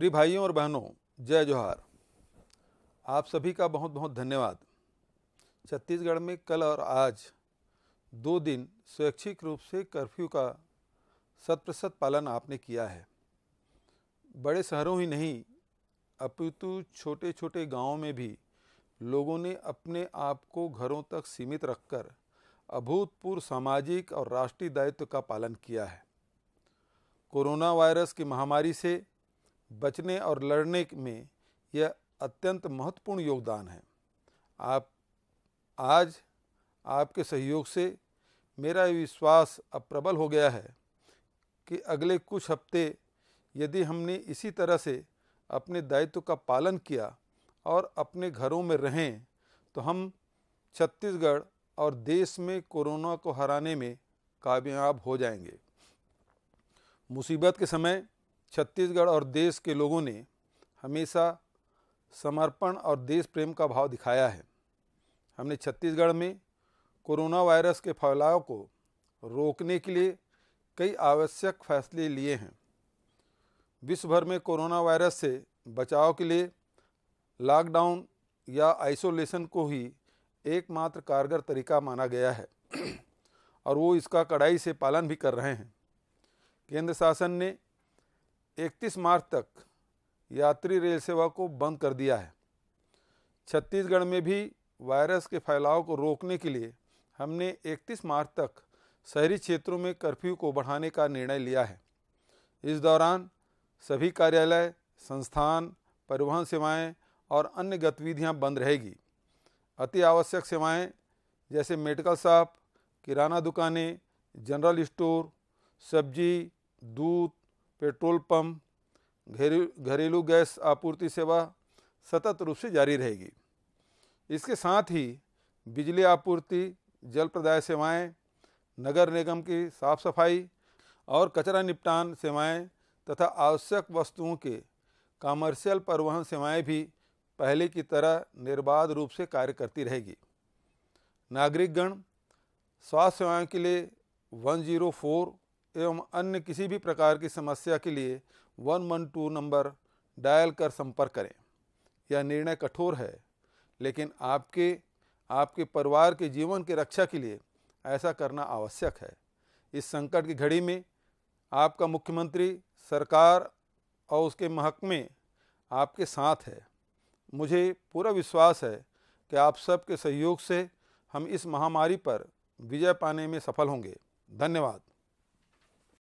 प्रिय भाइयों और बहनों जय जोहार आप सभी का बहुत बहुत धन्यवाद छत्तीसगढ़ में कल और आज दो दिन स्वैच्छिक रूप से कर्फ्यू का शत प्रतिशत पालन आपने किया है बड़े शहरों ही नहीं अपितु छोटे छोटे गांवों में भी लोगों ने अपने आप को घरों तक सीमित रखकर अभूतपूर्व सामाजिक और राष्ट्रीय दायित्व का पालन किया है कोरोना वायरस की महामारी से बचने और लड़ने में यह अत्यंत महत्वपूर्ण योगदान है आप आज आपके सहयोग से मेरा ये विश्वास अब प्रबल हो गया है कि अगले कुछ हफ्ते यदि हमने इसी तरह से अपने दायित्व का पालन किया और अपने घरों में रहें तो हम छत्तीसगढ़ और देश में कोरोना को हराने में कामयाब हो जाएंगे मुसीबत के समय छत्तीसगढ़ और देश के लोगों ने हमेशा समर्पण और देश प्रेम का भाव दिखाया है हमने छत्तीसगढ़ में कोरोना वायरस के फैलाव को रोकने के लिए कई आवश्यक फैसले लिए हैं विश्व भर में कोरोना वायरस से बचाव के लिए लॉकडाउन या आइसोलेशन को ही एकमात्र कारगर तरीका माना गया है और वो इसका कड़ाई से पालन भी कर रहे हैं केंद्र शासन ने 31 मार्च तक यात्री रेल सेवा को बंद कर दिया है छत्तीसगढ़ में भी वायरस के फैलाव को रोकने के लिए हमने 31 मार्च तक शहरी क्षेत्रों में कर्फ्यू को बढ़ाने का निर्णय लिया है इस दौरान सभी कार्यालय संस्थान परिवहन सेवाएं और अन्य गतिविधियां बंद रहेगी अति आवश्यक सेवाएं जैसे मेडिकल शॉप किराना दुकानें जनरल स्टोर सब्जी दूध पेट्रोल पंप घरेलू गैस आपूर्ति सेवा सतत रूप से जारी रहेगी इसके साथ ही बिजली आपूर्ति जल प्रदाय सेवाएं, नगर निगम की साफ सफाई और कचरा निपटान सेवाएं तथा आवश्यक वस्तुओं के कॉमर्शियल परिवहन सेवाएं भी पहले की तरह निर्बाध रूप से कार्य करती रहेगी नागरिकगण स्वास्थ्य सेवाओं के लिए 104 एवं अन्य किसी भी प्रकार की समस्या के लिए one one two number dial कर संपर्क करें यह निर्णय कठोर है लेकिन आपके आपके परिवार के जीवन की रक्षा के लिए ऐसा करना आवश्यक है इस संकट की घड़ी में आपका मुख्यमंत्री सरकार और उसके महकमे आपके साथ है मुझे पूरा विश्वास है कि आप सबके सहयोग से हम इस महामारी पर विजय पाने में सफल होंगे धन्यवाद